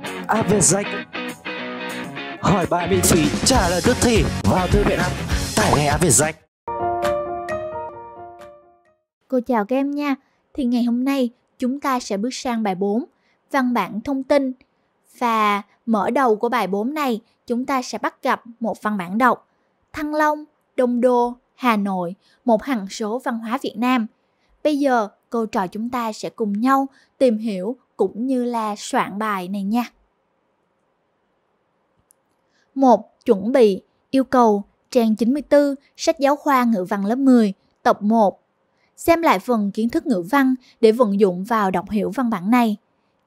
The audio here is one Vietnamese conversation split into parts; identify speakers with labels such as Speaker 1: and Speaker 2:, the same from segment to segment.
Speaker 1: app à, về danh hỏi bài miễn phí trả lời tức thì vào thư viện app tải ngay app về danh Cô chào các em nha thì ngày hôm nay chúng ta sẽ bước sang bài 4 văn bản thông tin và mở đầu của bài 4 này chúng ta sẽ bắt gặp một văn bản đọc Thăng Long, Đông Đô, Hà Nội, một hằng số văn hóa Việt Nam. Bây giờ, cô trò chúng ta sẽ cùng nhau tìm hiểu cũng như là soạn bài này nha. một Chuẩn bị yêu cầu trang 94 sách giáo khoa ngữ văn lớp 10 tập 1. Xem lại phần kiến thức ngữ văn để vận dụng vào đọc hiểu văn bản này.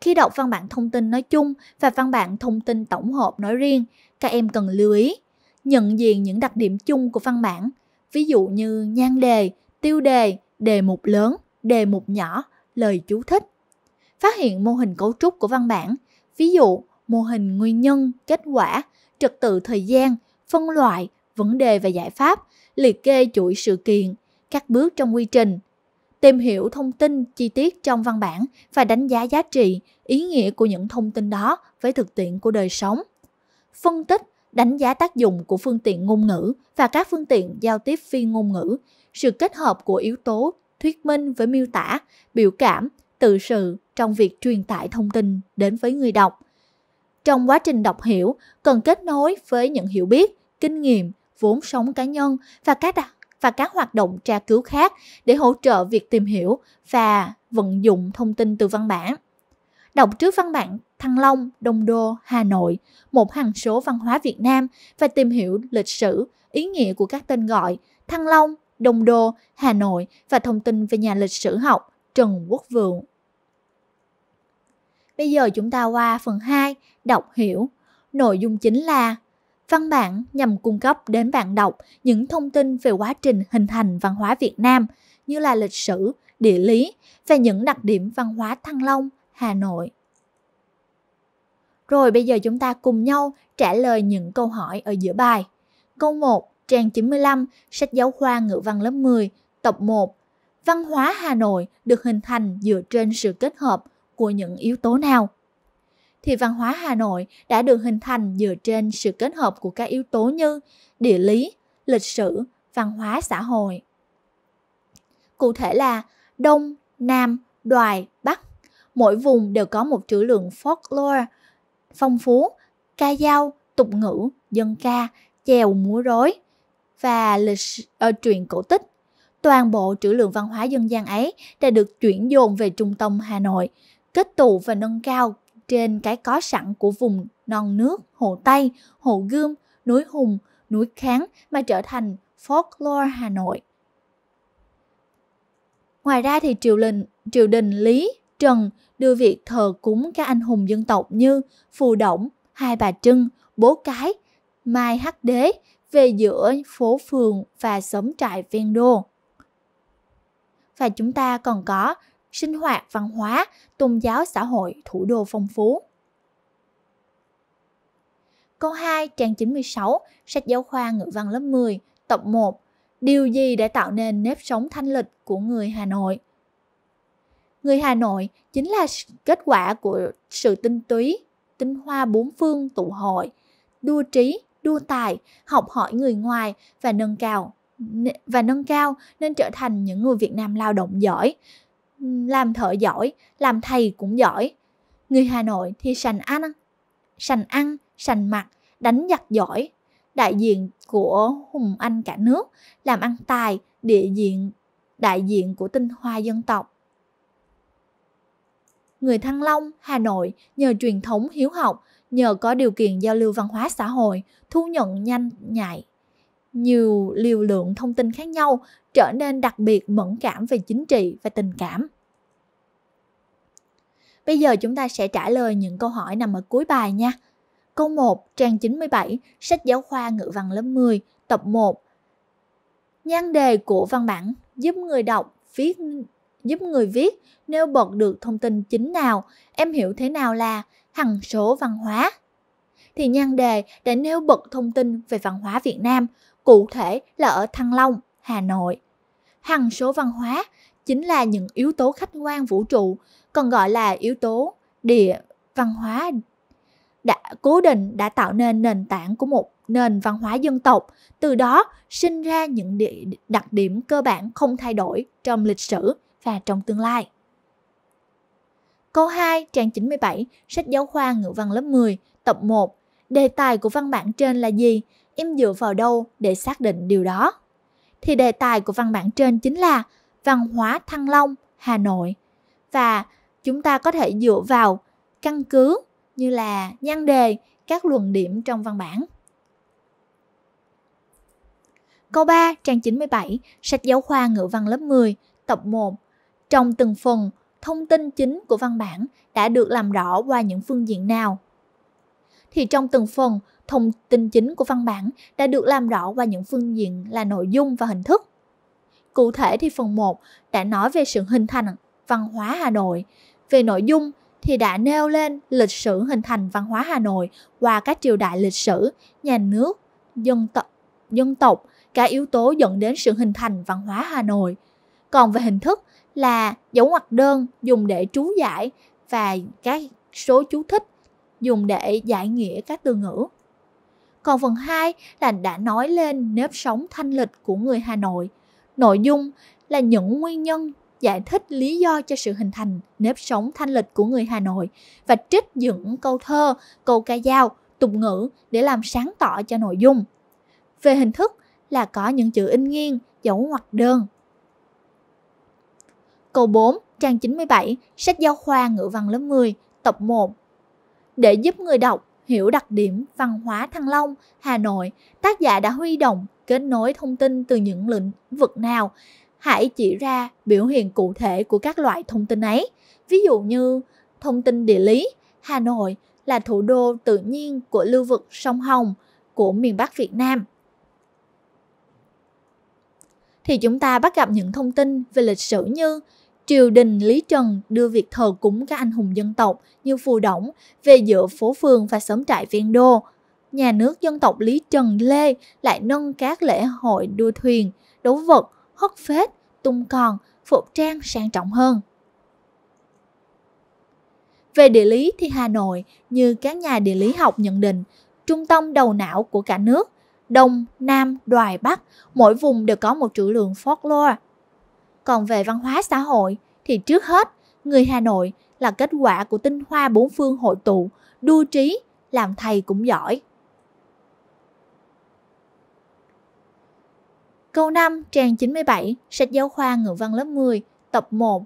Speaker 1: Khi đọc văn bản thông tin nói chung và văn bản thông tin tổng hợp nói riêng, các em cần lưu ý nhận diện những đặc điểm chung của văn bản, ví dụ như nhan đề, tiêu đề, đề mục lớn, đề mục nhỏ, lời chú thích, phát hiện mô hình cấu trúc của văn bản, ví dụ mô hình nguyên nhân, kết quả, trật tự thời gian, phân loại, vấn đề và giải pháp, liệt kê chuỗi sự kiện, các bước trong quy trình, tìm hiểu thông tin chi tiết trong văn bản và đánh giá giá trị, ý nghĩa của những thông tin đó với thực tiễn của đời sống. Phân tích, đánh giá tác dụng của phương tiện ngôn ngữ và các phương tiện giao tiếp phi ngôn ngữ, sự kết hợp của yếu tố thuyết minh với miêu tả, biểu cảm tự sự trong việc truyền tải thông tin đến với người đọc trong quá trình đọc hiểu cần kết nối với những hiểu biết kinh nghiệm vốn sống cá nhân và các và các hoạt động tra cứu khác để hỗ trợ việc tìm hiểu và vận dụng thông tin từ văn bản đọc trước văn bản Thăng Long, Đông Đô, Hà Nội, một hằng số văn hóa Việt Nam và tìm hiểu lịch sử, ý nghĩa của các tên gọi Thăng Long, Đông Đô, Hà Nội và thông tin về nhà lịch sử học. Trần Quốc Vượng. Bây giờ chúng ta qua phần 2, đọc hiểu. Nội dung chính là văn bản nhằm cung cấp đến bạn đọc những thông tin về quá trình hình thành văn hóa Việt Nam như là lịch sử, địa lý và những đặc điểm văn hóa Thăng Long, Hà Nội. Rồi bây giờ chúng ta cùng nhau trả lời những câu hỏi ở giữa bài. Câu 1, trang 95, sách giáo khoa ngữ văn lớp 10, tập 1, văn hóa Hà Nội được hình thành dựa trên sự kết hợp của những yếu tố nào? Thì văn hóa Hà Nội đã được hình thành dựa trên sự kết hợp của các yếu tố như địa lý, lịch sử, văn hóa xã hội. Cụ thể là Đông, Nam, Đoài, Bắc. Mỗi vùng đều có một trữ lượng folklore phong phú, ca dao, tục ngữ, dân ca, chèo múa rối và lịch uh, truyện cổ tích toàn bộ trữ lượng văn hóa dân gian ấy đã được chuyển dồn về trung tâm Hà Nội, kết tụ và nâng cao trên cái có sẵn của vùng non nước, hồ Tây, hồ Gươm, núi Hùng, núi Kháng mà trở thành folklore Hà Nội. Ngoài ra thì triều đình, triều đình Lý, Trần đưa việc thờ cúng các anh hùng dân tộc như Phù Động, Hai Bà Trưng, Bố Cái, Mai Hắc Đế về giữa phố phường và xóm trại ven đô và chúng ta còn có sinh hoạt văn hóa, tôn giáo xã hội thủ đô phong phú. Câu 2 trang 96, sách giáo khoa ngữ văn lớp 10, tập 1. Điều gì đã tạo nên nếp sống thanh lịch của người Hà Nội? Người Hà Nội chính là kết quả của sự tinh túy, tinh hoa bốn phương tụ hội, đua trí, đua tài, học hỏi người ngoài và nâng cao và nâng cao nên trở thành những người Việt Nam lao động giỏi, làm thợ giỏi, làm thầy cũng giỏi. Người Hà Nội thì sành ăn, sành ăn, sành mặc, đánh giặc giỏi, đại diện của hùng anh cả nước, làm ăn tài, địa diện, đại diện của tinh hoa dân tộc. Người Thăng Long, Hà Nội nhờ truyền thống hiếu học, nhờ có điều kiện giao lưu văn hóa xã hội, thu nhận nhanh nhạy nhiều liều lượng thông tin khác nhau trở nên đặc biệt mẫn cảm về chính trị và tình cảm Bây giờ chúng ta sẽ trả lời những câu hỏi nằm ở cuối bài nha. Câu 1, trang 97, sách giáo khoa ngữ văn lớp 10, tập 1. Nhan đề của văn bản giúp người đọc viết giúp người viết nêu bật được thông tin chính nào, em hiểu thế nào là hằng số văn hóa. Thì nhan đề đã nêu bật thông tin về văn hóa Việt Nam cụ thể là ở Thăng Long, Hà Nội. Hằng số văn hóa chính là những yếu tố khách quan vũ trụ, còn gọi là yếu tố địa văn hóa đã cố định đã tạo nên nền tảng của một nền văn hóa dân tộc, từ đó sinh ra những địa, đặc điểm cơ bản không thay đổi trong lịch sử và trong tương lai. Câu 2, trang 97, sách giáo khoa ngữ văn lớp 10, tập 1. Đề tài của văn bản trên là gì? em dựa vào đâu để xác định điều đó? Thì đề tài của văn bản trên chính là văn hóa Thăng Long, Hà Nội. Và chúng ta có thể dựa vào căn cứ như là nhan đề, các luận điểm trong văn bản. Câu 3, trang 97, sách giáo khoa ngữ văn lớp 10, tập 1. Trong từng phần, thông tin chính của văn bản đã được làm rõ qua những phương diện nào? thì trong từng phần, thông tin chính của văn bản đã được làm rõ qua những phương diện là nội dung và hình thức. Cụ thể thì phần 1 đã nói về sự hình thành văn hóa Hà Nội, về nội dung thì đã nêu lên lịch sử hình thành văn hóa Hà Nội qua các triều đại lịch sử, nhà nước, dân tộc, dân tộc, các yếu tố dẫn đến sự hình thành văn hóa Hà Nội. Còn về hình thức là dấu ngoặc đơn dùng để chú giải và các số chú thích dùng để giải nghĩa các từ ngữ. Còn phần 2 là đã nói lên nếp sống thanh lịch của người Hà Nội. Nội dung là những nguyên nhân giải thích lý do cho sự hình thành nếp sống thanh lịch của người Hà Nội và trích dựng câu thơ, câu ca dao, tục ngữ để làm sáng tỏ cho nội dung. Về hình thức là có những chữ in nghiêng, dấu ngoặc đơn. Câu 4, trang 97, sách giáo khoa ngữ văn lớp 10, tập 1, để giúp người đọc hiểu đặc điểm văn hóa Thăng Long, Hà Nội, tác giả đã huy động kết nối thông tin từ những lĩnh vực nào. Hãy chỉ ra biểu hiện cụ thể của các loại thông tin ấy. Ví dụ như thông tin địa lý, Hà Nội là thủ đô tự nhiên của lưu vực sông Hồng của miền Bắc Việt Nam. Thì chúng ta bắt gặp những thông tin về lịch sử như triều đình Lý Trần đưa việc thờ cúng các anh hùng dân tộc như phù đổng về giữa phố phường và xóm trại ven đô. Nhà nước dân tộc Lý Trần Lê lại nâng các lễ hội đua thuyền, đấu vật, hất phết, tung còn, phục trang sang trọng hơn. Về địa lý thì Hà Nội, như các nhà địa lý học nhận định, trung tâm đầu não của cả nước, Đông, Nam, Đoài, Bắc, mỗi vùng đều có một trữ lượng folklore, còn về văn hóa xã hội thì trước hết, người Hà Nội là kết quả của tinh hoa bốn phương hội tụ, đua trí, làm thầy cũng giỏi. Câu 5, trang 97, sách giáo khoa ngữ văn lớp 10, tập 1.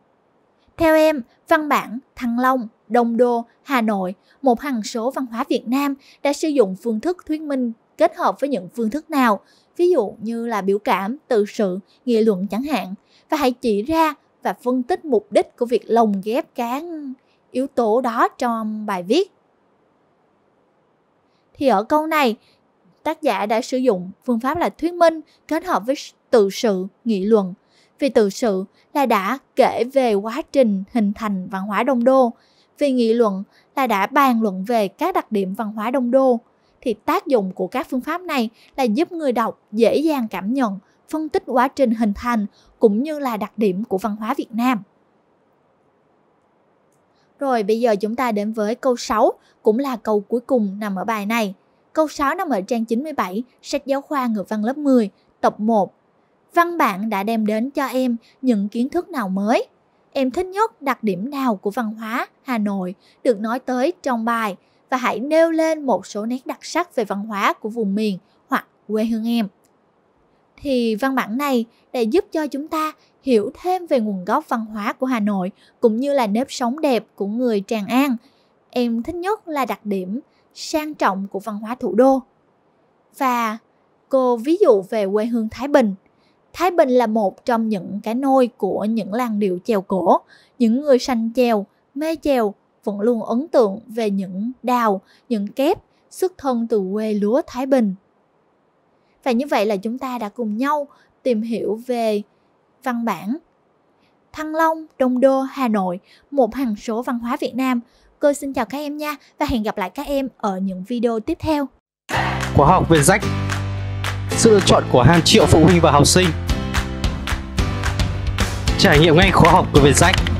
Speaker 1: Theo em, văn bản Thăng Long, Đông Đô, Hà Nội, một hằng số văn hóa Việt Nam đã sử dụng phương thức thuyết minh kết hợp với những phương thức nào, ví dụ như là biểu cảm, tự sự, nghị luận chẳng hạn – và hãy chỉ ra và phân tích mục đích của việc lồng ghép các yếu tố đó trong bài viết. Thì ở câu này, tác giả đã sử dụng phương pháp là thuyết minh kết hợp với tự sự, nghị luận. Vì tự sự là đã kể về quá trình hình thành văn hóa đông đô, vì nghị luận là đã bàn luận về các đặc điểm văn hóa đông đô thì tác dụng của các phương pháp này là giúp người đọc dễ dàng cảm nhận phân tích quá trình hình thành cũng như là đặc điểm của văn hóa Việt Nam. Rồi bây giờ chúng ta đến với câu 6, cũng là câu cuối cùng nằm ở bài này. Câu 6 nằm ở trang 97, sách giáo khoa ngữ văn lớp 10, tập 1. Văn bản đã đem đến cho em những kiến thức nào mới? Em thích nhất đặc điểm nào của văn hóa Hà Nội được nói tới trong bài và hãy nêu lên một số nét đặc sắc về văn hóa của vùng miền hoặc quê hương em thì văn bản này để giúp cho chúng ta hiểu thêm về nguồn gốc văn hóa của Hà Nội cũng như là nếp sống đẹp của người Tràng An. Em thích nhất là đặc điểm sang trọng của văn hóa thủ đô. Và cô ví dụ về quê hương Thái Bình. Thái Bình là một trong những cái nôi của những làng điệu chèo cổ, những người sanh chèo, mê chèo vẫn luôn ấn tượng về những đào, những kép xuất thân từ quê lúa Thái Bình và như vậy là chúng ta đã cùng nhau tìm hiểu về văn bản Thăng Long, Đông Đô, Hà Nội, một hằng số văn hóa Việt Nam. Cô xin chào các em nha và hẹn gặp lại các em ở những video tiếp theo. Khóa học về rách Sự lựa chọn của hàng triệu phụ huynh và học sinh Trải nghiệm ngay khóa học của về rách